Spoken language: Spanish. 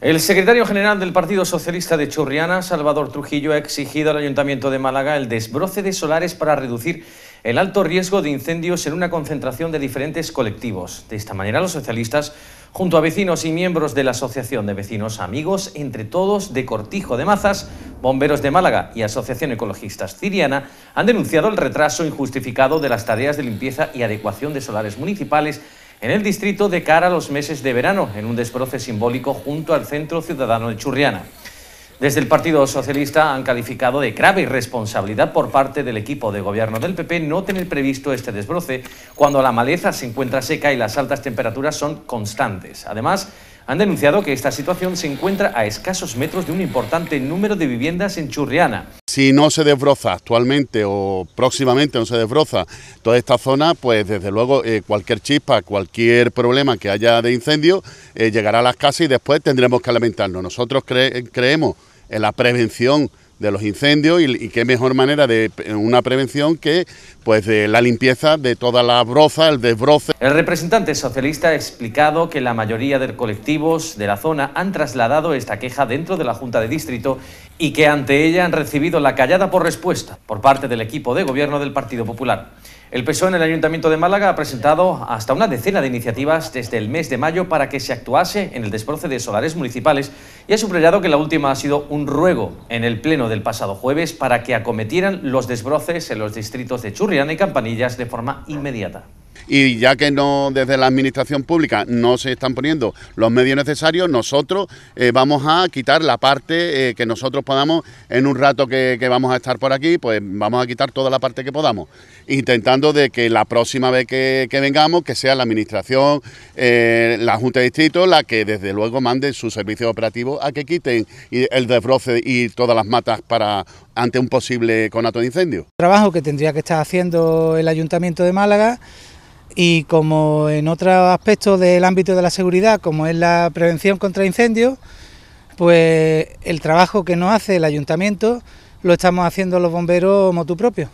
El secretario general del Partido Socialista de Churriana, Salvador Trujillo, ha exigido al Ayuntamiento de Málaga el desbroce de solares para reducir el alto riesgo de incendios en una concentración de diferentes colectivos. De esta manera, los socialistas, junto a vecinos y miembros de la Asociación de Vecinos Amigos, entre todos de Cortijo de Mazas, Bomberos de Málaga y Asociación Ecologistas Ciriana, han denunciado el retraso injustificado de las tareas de limpieza y adecuación de solares municipales en el distrito de cara a los meses de verano, en un desbroce simbólico junto al Centro Ciudadano de Churriana. Desde el Partido Socialista han calificado de grave irresponsabilidad por parte del equipo de gobierno del PP no tener previsto este desbroce cuando la maleza se encuentra seca y las altas temperaturas son constantes. Además, han denunciado que esta situación se encuentra a escasos metros de un importante número de viviendas en Churriana. Si no se desbroza actualmente o próximamente no se desbroza toda esta zona, pues desde luego eh, cualquier chispa, cualquier problema que haya de incendio eh, llegará a las casas y después tendremos que lamentarnos. Nosotros creemos en la prevención de los incendios y, qué mejor manera de eh, una prevención que pues de la limpieza de toda la broza, el desbroce. El representante socialista ha explicado que la mayoría de colectivos de la zona han trasladado esta queja dentro de la Junta de Distrito y que ante ella han recibido la callada por respuesta por parte del equipo de gobierno del Partido Popular. El PSOE en el Ayuntamiento de Málaga ha presentado hasta una decena de iniciativas desde el mes de mayo para que se actuase en el desbroce de solares municipales y ha subrayado que la última ha sido un ruego en el pleno del pasado jueves para que acometieran los desbroces en los distritos de Churriana y Campanillas de forma inmediata y ya que no desde la administración pública no se están poniendo los medios necesarios, nosotros eh, vamos a quitar la parte eh, que nosotros podamos en un rato que, vamos a estar por aquí, pues vamos a quitar toda la parte que podamos, intentando de que la próxima vez que, vengamos, que sea la administración, eh, la Junta de Distrito, la que desde luego mande sus servicio operativo... a que quiten el desbroce y todas las matas para ante un posible conato de incendio. Trabajo que tendría que estar haciendo el Ayuntamiento de Málaga y como en otros aspectos del ámbito de la seguridad, como es la prevención contra incendios, pues el trabajo que nos hace el ayuntamiento lo estamos haciendo los bomberos motu propio.